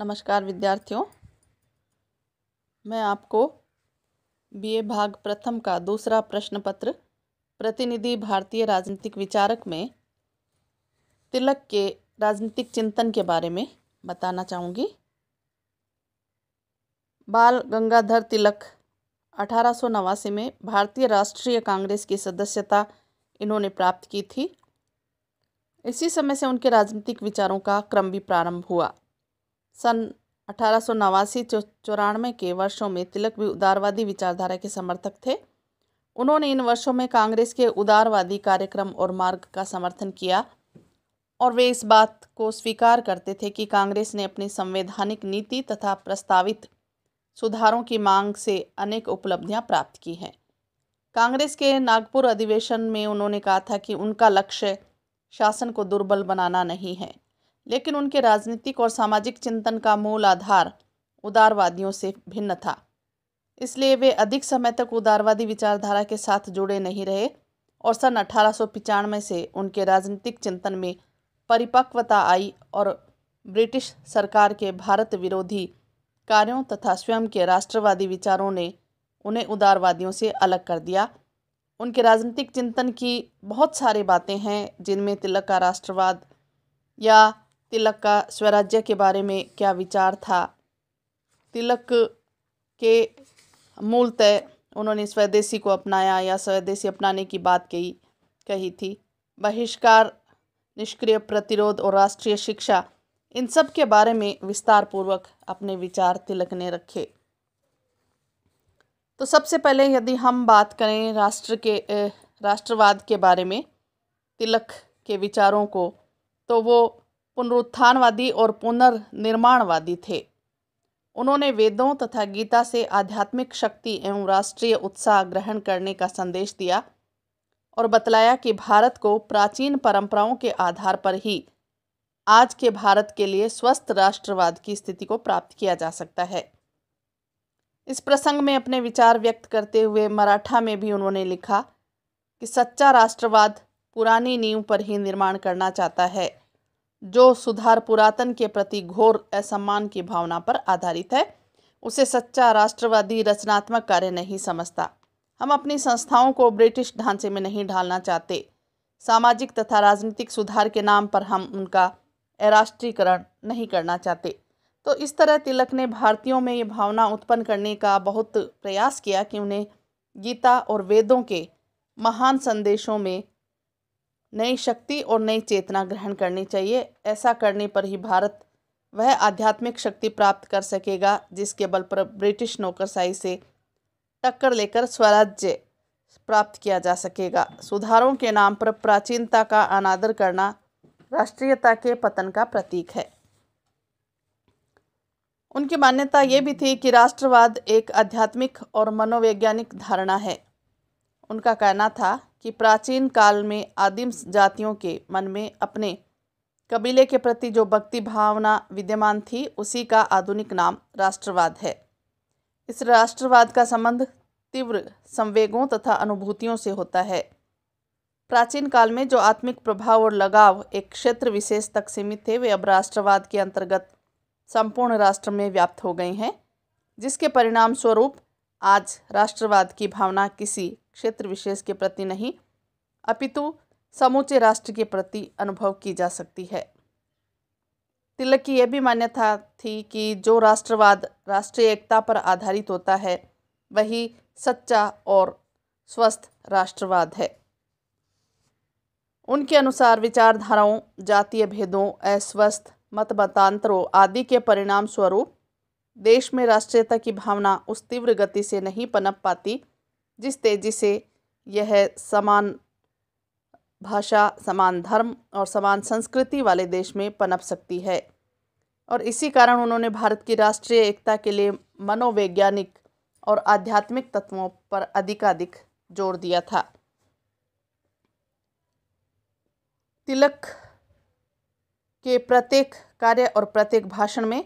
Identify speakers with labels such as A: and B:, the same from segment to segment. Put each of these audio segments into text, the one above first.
A: नमस्कार विद्यार्थियों मैं आपको बीए भाग प्रथम का दूसरा प्रश्न पत्र प्रतिनिधि भारतीय राजनीतिक विचारक में तिलक के राजनीतिक चिंतन के बारे में बताना चाहूँगी बाल गंगाधर तिलक अठारह में भारतीय राष्ट्रीय कांग्रेस की सदस्यता इन्होंने प्राप्त की थी इसी समय से उनके राजनीतिक विचारों का क्रम भी प्रारंभ हुआ सन अठारह सौ नवासी चौरानवे के वर्षों में तिलक भी उदारवादी विचारधारा के समर्थक थे उन्होंने इन वर्षों में कांग्रेस के उदारवादी कार्यक्रम और मार्ग का समर्थन किया और वे इस बात को स्वीकार करते थे कि कांग्रेस ने अपनी संवैधानिक नीति तथा प्रस्तावित सुधारों की मांग से अनेक उपलब्धियां प्राप्त की हैं कांग्रेस के नागपुर अधिवेशन में उन्होंने कहा था कि उनका लक्ष्य शासन को दुर्बल बनाना नहीं है लेकिन उनके राजनीतिक और सामाजिक चिंतन का मूल आधार उदारवादियों से भिन्न था इसलिए वे अधिक समय तक उदारवादी विचारधारा के साथ जुड़े नहीं रहे और सन अठारह से उनके राजनीतिक चिंतन में परिपक्वता आई और ब्रिटिश सरकार के भारत विरोधी कार्यों तथा स्वयं के राष्ट्रवादी विचारों ने उन्हें उदारवादियों से अलग कर दिया उनके राजनीतिक चिंतन की बहुत सारी बातें हैं जिनमें तिलक का राष्ट्रवाद या तिलक का स्वराज्य के बारे में क्या विचार था तिलक के मूलतः उन्होंने स्वदेशी को अपनाया या स्वदेशी अपनाने की बात कही कही थी बहिष्कार निष्क्रिय प्रतिरोध और राष्ट्रीय शिक्षा इन सब के बारे में विस्तार पूर्वक अपने विचार तिलक ने रखे तो सबसे पहले यदि हम बात करें राष्ट्र के राष्ट्रवाद के बारे में तिलक के विचारों को तो वो पुनरुत्थानवादी और पुनर्निर्माणवादी थे उन्होंने वेदों तथा गीता से आध्यात्मिक शक्ति एवं राष्ट्रीय उत्साह ग्रहण करने का संदेश दिया और बतलाया कि भारत को प्राचीन परंपराओं के आधार पर ही आज के भारत के लिए स्वस्थ राष्ट्रवाद की स्थिति को प्राप्त किया जा सकता है इस प्रसंग में अपने विचार व्यक्त करते हुए मराठा में भी उन्होंने लिखा कि सच्चा राष्ट्रवाद पुरानी नींव पर ही निर्माण करना चाहता है जो सुधार पुरातन के प्रति घोर असम्मान की भावना पर आधारित है उसे सच्चा राष्ट्रवादी रचनात्मक कार्य नहीं समझता हम अपनी संस्थाओं को ब्रिटिश ढांचे में नहीं ढालना चाहते सामाजिक तथा राजनीतिक सुधार के नाम पर हम उनका राष्ट्रीयकरण नहीं करना चाहते तो इस तरह तिलक ने भारतीयों में ये भावना उत्पन्न करने का बहुत प्रयास किया कि उन्हें गीता और वेदों के महान संदेशों में नई शक्ति और नई चेतना ग्रहण करनी चाहिए ऐसा करने पर ही भारत वह आध्यात्मिक शक्ति प्राप्त कर सकेगा जिसके बल पर ब्रिटिश नौकरशाही से टक्कर लेकर स्वराज्य प्राप्त किया जा सकेगा सुधारों के नाम पर प्राचीनता का अनादर करना राष्ट्रीयता के पतन का प्रतीक है उनकी मान्यता ये भी थी कि राष्ट्रवाद एक आध्यात्मिक और मनोवैज्ञानिक धारणा है उनका कहना था कि प्राचीन काल में आदिम जातियों के मन में अपने कबीले के प्रति जो भक्ति भावना विद्यमान थी उसी का आधुनिक नाम राष्ट्रवाद है इस राष्ट्रवाद का संबंध तीव्र संवेगों तथा अनुभूतियों से होता है प्राचीन काल में जो आत्मिक प्रभाव और लगाव एक क्षेत्र विशेष तक सीमित थे वे अब राष्ट्रवाद के अंतर्गत संपूर्ण राष्ट्र में व्याप्त हो गए हैं जिसके परिणाम स्वरूप आज राष्ट्रवाद की भावना किसी क्षेत्र विशेष के प्रति नहीं अपितु समूचे राष्ट्र के प्रति अनुभव की जा सकती है तिलक की यह भी मान्यता थी कि जो राष्ट्रवाद राष्ट्रीय एकता पर आधारित होता है वही सच्चा और स्वस्थ राष्ट्रवाद है उनके अनुसार विचारधाराओं जातीय भेदों अस्वस्थ मत मतांतरों आदि के परिणाम स्वरूप देश में राष्ट्रीयता की भावना उस तीव्र गति से नहीं पनप पाती जिस तेज़ी से यह समान भाषा समान धर्म और समान संस्कृति वाले देश में पनप सकती है और इसी कारण उन्होंने भारत की राष्ट्रीय एकता के लिए मनोवैज्ञानिक और आध्यात्मिक तत्वों पर अधिकाधिक जोर दिया था तिलक के प्रत्येक कार्य और प्रत्येक भाषण में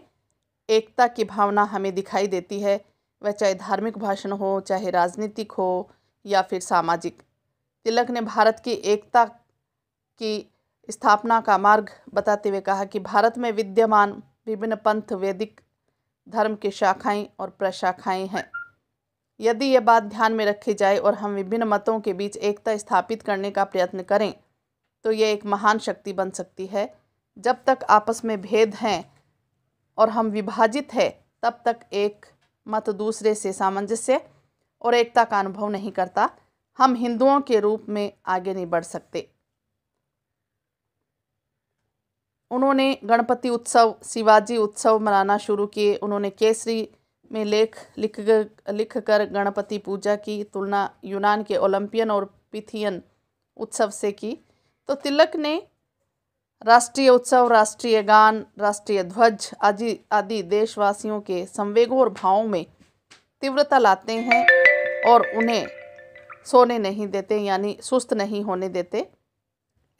A: एकता की भावना हमें दिखाई देती है वह चाहे धार्मिक भाषण हो चाहे राजनीतिक हो या फिर सामाजिक तिलक ने भारत की एकता की स्थापना का मार्ग बताते हुए कहा कि भारत में विद्यमान विभिन्न पंथ वैदिक धर्म की शाखाएं और प्रशाखाएं हैं यदि यह बात ध्यान में रखी जाए और हम विभिन्न मतों के बीच एकता स्थापित करने का प्रयत्न करें तो यह एक महान शक्ति बन सकती है जब तक आपस में भेद हैं और हम विभाजित हैं तब तक एक मत दूसरे से सामंजस्य और एकता का अनुभव नहीं करता हम हिंदुओं के रूप में आगे नहीं बढ़ सकते उन्होंने गणपति उत्सव शिवाजी उत्सव मनाना शुरू किए उन्होंने केसरी में लेख लिख लिख कर गणपति पूजा की तुलना यूनान के ओलंपियन और पिथियन उत्सव से की तो तिलक ने राष्ट्रीय उत्सव राष्ट्रीय गान राष्ट्रीय ध्वज आदि आदि देशवासियों के संवेगों और भावों में तीव्रता लाते हैं और उन्हें सोने नहीं देते यानी सुस्त नहीं होने देते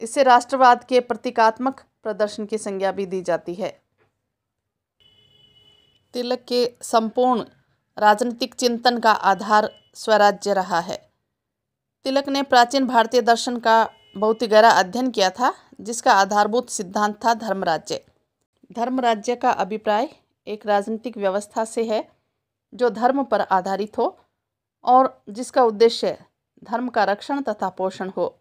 A: इससे राष्ट्रवाद के प्रतीकात्मक प्रदर्शन की संज्ञा भी दी जाती है तिलक के संपूर्ण राजनीतिक चिंतन का आधार स्वराज्य रहा है तिलक ने प्राचीन भारतीय दर्शन का बहुत ही गहरा अध्ययन किया था जिसका आधारभूत सिद्धांत था धर्मराज्य धर्मराज्य का अभिप्राय एक राजनीतिक व्यवस्था से है जो धर्म पर आधारित हो और जिसका उद्देश्य धर्म का रक्षण तथा पोषण हो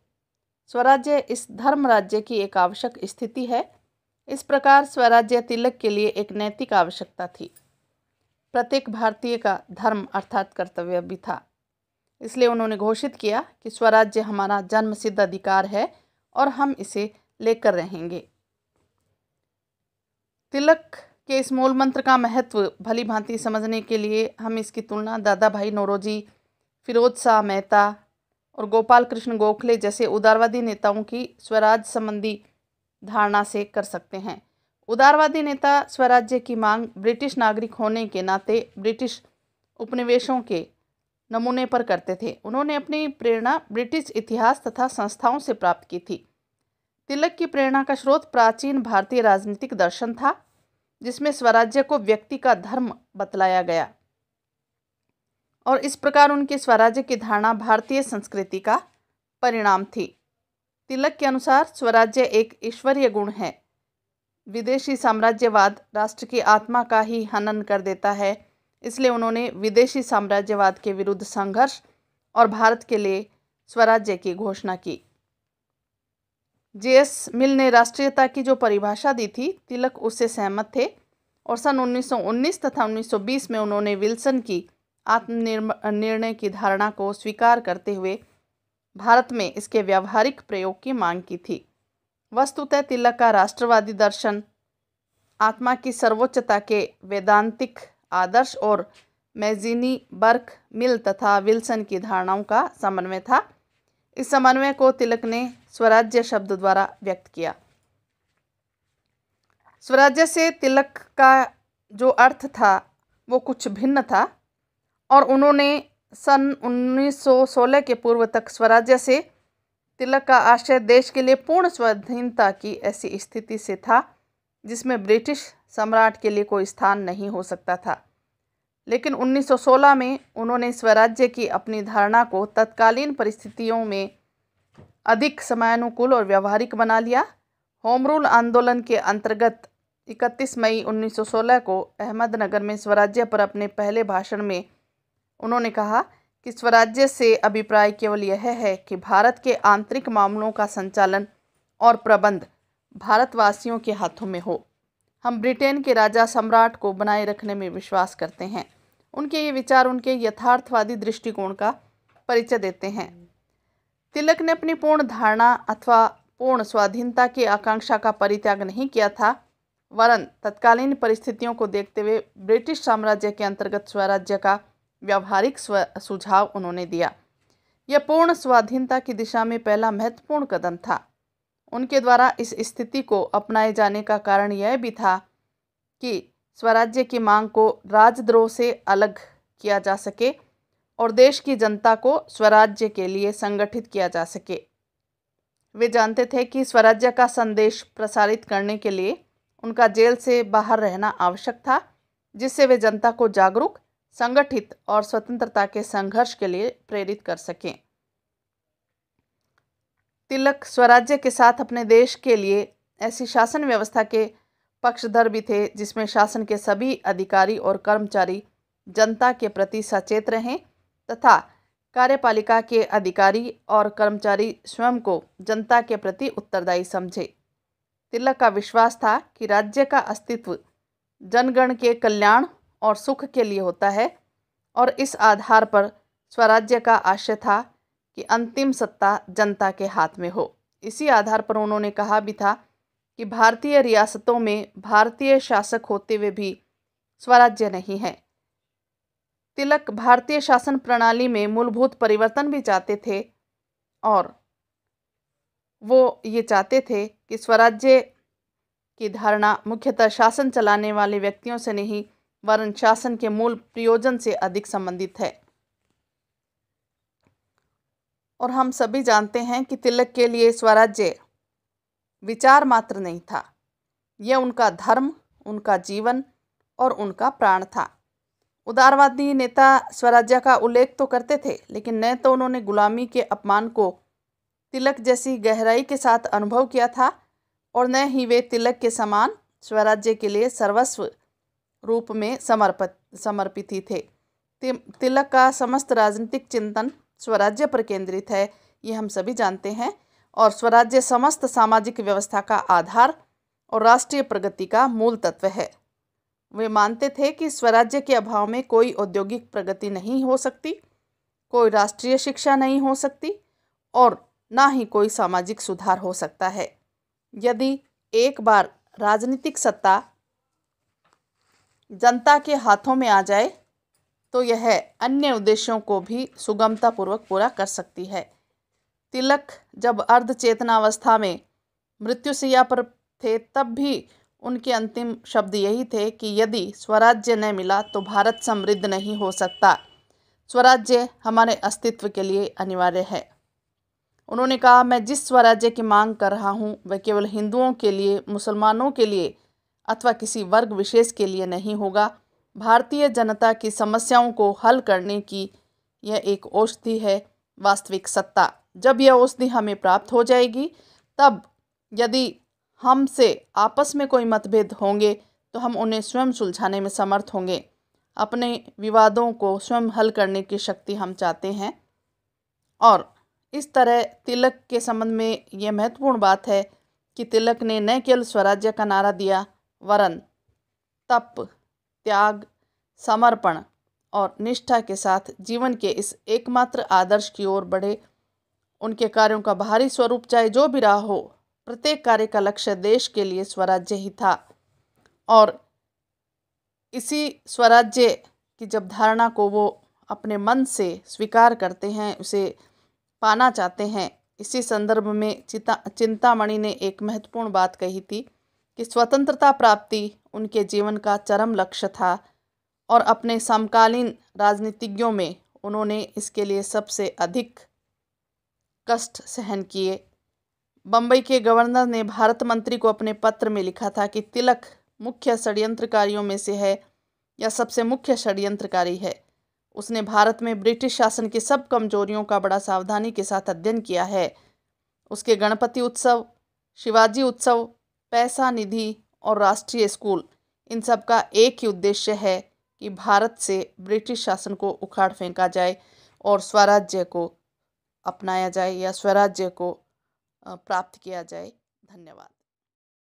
A: स्वराज्य इस धर्म राज्य की एक आवश्यक स्थिति है इस प्रकार स्वराज्य तिलक के लिए एक नैतिक आवश्यकता थी प्रत्येक भारतीय का धर्म अर्थात कर्तव्य भी था इसलिए उन्होंने घोषित किया कि स्वराज्य हमारा जन्मसिद्ध अधिकार है और हम इसे लेकर रहेंगे तिलक के इस मूल मंत्र का महत्व भली भांति समझने के लिए हम इसकी तुलना दादा भाई नोरोजी फिरोज शाह मेहता और गोपाल कृष्ण गोखले जैसे उदारवादी नेताओं की स्वराज संबंधी धारणा से कर सकते हैं उदारवादी नेता स्वराज्य की मांग ब्रिटिश नागरिक होने के नाते ब्रिटिश उपनिवेशों के नमूने पर करते थे उन्होंने अपनी प्रेरणा ब्रिटिश इतिहास तथा संस्थाओं से प्राप्त की थी तिलक की प्रेरणा का स्रोत प्राचीन भारतीय राजनीतिक दर्शन था जिसमें स्वराज्य को व्यक्ति का धर्म बतलाया गया और इस प्रकार उनके स्वराज्य की धारणा भारतीय संस्कृति का परिणाम थी तिलक के अनुसार स्वराज्य एक ईश्वरीय गुण है विदेशी साम्राज्यवाद राष्ट्र की आत्मा का ही हनन कर देता है इसलिए उन्होंने विदेशी साम्राज्यवाद के विरुद्ध संघर्ष और भारत के लिए स्वराज्य की घोषणा की जेएस मिल ने राष्ट्रीयता की जो परिभाषा दी थी तिलक उससे सहमत थे और सन 1919 तथा 1920 में उन्होंने विल्सन की आत्मनिर्णय की धारणा को स्वीकार करते हुए भारत में इसके व्यावहारिक प्रयोग की मांग की थी वस्तुतः तिलक का राष्ट्रवादी दर्शन आत्मा की सर्वोच्चता के वेदांतिक आदर्श और मैजिनी बर्क मिल तथा विल्सन की धारणाओं का समन्वय था इस समन्वय को तिलक ने स्वराज्य शब्द द्वारा व्यक्त किया स्वराज्य से तिलक का जो अर्थ था वो कुछ भिन्न था और उन्होंने सन 1916 के पूर्व तक स्वराज्य से तिलक का आशय देश के लिए पूर्ण स्वाधीनता की ऐसी स्थिति से था जिसमें ब्रिटिश सम्राट के लिए कोई स्थान नहीं हो सकता था लेकिन 1916 में उन्होंने स्वराज्य की अपनी धारणा को तत्कालीन परिस्थितियों में अधिक समयानुकूल और व्यावहारिक बना लिया होम रूल आंदोलन के अंतर्गत 31 मई 1916 को अहमदनगर में स्वराज्य पर अपने पहले भाषण में उन्होंने कहा कि स्वराज्य से अभिप्राय केवल यह है कि भारत के आंतरिक मामलों का संचालन और प्रबंध भारतवासियों के हाथों में हो हम ब्रिटेन के राजा सम्राट को बनाए रखने में विश्वास करते हैं उनके ये विचार उनके यथार्थवादी दृष्टिकोण का परिचय देते हैं तिलक ने अपनी पूर्ण धारणा अथवा पूर्ण स्वाधीनता की आकांक्षा का परित्याग नहीं किया था वरन तत्कालीन परिस्थितियों को देखते हुए ब्रिटिश साम्राज्य के अंतर्गत स्वराज्य का व्यावहारिक सुझाव उन्होंने दिया यह पूर्ण स्वाधीनता की दिशा में पहला महत्वपूर्ण कदम था उनके द्वारा इस स्थिति को अपनाए जाने का कारण यह भी था कि स्वराज्य की मांग को राजद्रोह से अलग किया जा सके और देश की जनता को स्वराज्य के लिए संगठित किया जा सके वे जानते थे कि स्वराज्य का संदेश प्रसारित करने के लिए उनका जेल से बाहर रहना आवश्यक था जिससे वे जनता को जागरूक संगठित और स्वतंत्रता के संघर्ष के लिए प्रेरित कर सकें तिलक स्वराज्य के साथ अपने देश के लिए ऐसी शासन व्यवस्था के पक्षधर भी थे जिसमें शासन के सभी अधिकारी और कर्मचारी जनता के प्रति सचेत रहें तथा कार्यपालिका के अधिकारी और कर्मचारी स्वयं को जनता के प्रति उत्तरदायी समझे तिलक का विश्वास था कि राज्य का अस्तित्व जनगण के कल्याण और सुख के लिए होता है और इस आधार पर स्वराज्य का आशय था कि अंतिम सत्ता जनता के हाथ में हो इसी आधार पर उन्होंने कहा भी था कि भारतीय रियासतों में भारतीय शासक होते हुए भी स्वराज्य नहीं है तिलक भारतीय शासन प्रणाली में मूलभूत परिवर्तन भी चाहते थे और वो ये चाहते थे कि स्वराज्य की धारणा मुख्यतः शासन चलाने वाले व्यक्तियों से नहीं वरन शासन के मूल प्रयोजन से अधिक संबंधित है और हम सभी जानते हैं कि तिलक के लिए स्वराज्य विचार मात्र नहीं था यह उनका धर्म उनका जीवन और उनका प्राण था उदारवादी नेता स्वराज्य का उल्लेख तो करते थे लेकिन न तो उन्होंने गुलामी के अपमान को तिलक जैसी गहराई के साथ अनुभव किया था और न ही वे तिलक के समान स्वराज्य के लिए सर्वस्व रूप में समर्पित समर्पित ही थे ति तिलक का समस्त राजनीतिक चिंतन स्वराज्य पर केंद्रित है ये हम सभी जानते हैं और स्वराज्य समस्त सामाजिक व्यवस्था का आधार और राष्ट्रीय प्रगति का मूल तत्व है वे मानते थे कि स्वराज्य के अभाव में कोई औद्योगिक प्रगति नहीं हो सकती कोई राष्ट्रीय शिक्षा नहीं हो सकती और ना ही कोई सामाजिक सुधार हो सकता है यदि एक बार राजनीतिक सत्ता जनता के हाथों में आ जाए तो यह अन्य उद्देश्यों को भी सुगमतापूर्वक पूरा कर सकती है तिलक जब अर्ध चेतनावस्था में मृत्युशैया पर थे तब भी उनके अंतिम शब्द यही थे कि यदि स्वराज्य न मिला तो भारत समृद्ध नहीं हो सकता स्वराज्य हमारे अस्तित्व के लिए अनिवार्य है उन्होंने कहा मैं जिस स्वराज्य की मांग कर रहा हूँ वह केवल हिंदुओं के लिए मुसलमानों के लिए अथवा किसी वर्ग विशेष के लिए नहीं होगा भारतीय जनता की समस्याओं को हल करने की यह एक औषधि है वास्तविक सत्ता जब यह औषधि हमें प्राप्त हो जाएगी तब यदि हमसे आपस में कोई मतभेद होंगे तो हम उन्हें स्वयं सुलझाने में समर्थ होंगे अपने विवादों को स्वयं हल करने की शक्ति हम चाहते हैं और इस तरह तिलक के संबंध में यह महत्वपूर्ण बात है कि तिलक ने न केवल स्वराज्य का नारा दिया वरन तप त्याग समर्पण और निष्ठा के साथ जीवन के इस एकमात्र आदर्श की ओर बढ़े उनके कार्यों का बाहरी स्वरूप चाहे जो भी रहा हो प्रत्येक कार्य का लक्ष्य देश के लिए स्वराज्य ही था और इसी स्वराज्य की जब धारणा को वो अपने मन से स्वीकार करते हैं उसे पाना चाहते हैं इसी संदर्भ में चिता चिंतामणि ने एक महत्वपूर्ण बात कही थी कि स्वतंत्रता प्राप्ति उनके जीवन का चरम लक्ष्य था और अपने समकालीन राजनीतिज्ञों में उन्होंने इसके लिए सबसे अधिक कष्ट सहन किए बम्बई के गवर्नर ने भारत मंत्री को अपने पत्र में लिखा था कि तिलक मुख्य षड्यंत्रकारियों में से है या सबसे मुख्य षड्यंत्रकारी है उसने भारत में ब्रिटिश शासन की सब कमजोरियों का बड़ा सावधानी के साथ अध्ययन किया है उसके गणपति उत्सव शिवाजी उत्सव पैसा निधि और राष्ट्रीय स्कूल इन सब का एक ही उद्देश्य है कि भारत से ब्रिटिश शासन को उखाड़ फेंका जाए और स्वराज्य को अपनाया जाए या स्वराज्य को प्राप्त किया जाए धन्यवाद